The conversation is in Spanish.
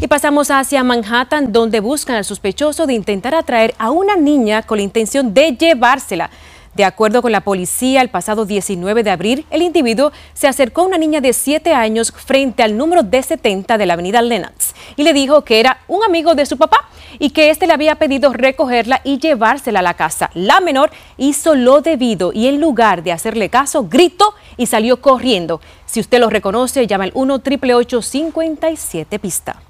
Y pasamos hacia Manhattan, donde buscan al sospechoso de intentar atraer a una niña con la intención de llevársela. De acuerdo con la policía, el pasado 19 de abril, el individuo se acercó a una niña de 7 años frente al número D70 de la avenida Lennox y le dijo que era un amigo de su papá y que éste le había pedido recogerla y llevársela a la casa. La menor hizo lo debido y en lugar de hacerle caso, gritó y salió corriendo. Si usted lo reconoce, llama al 1 8 57 pista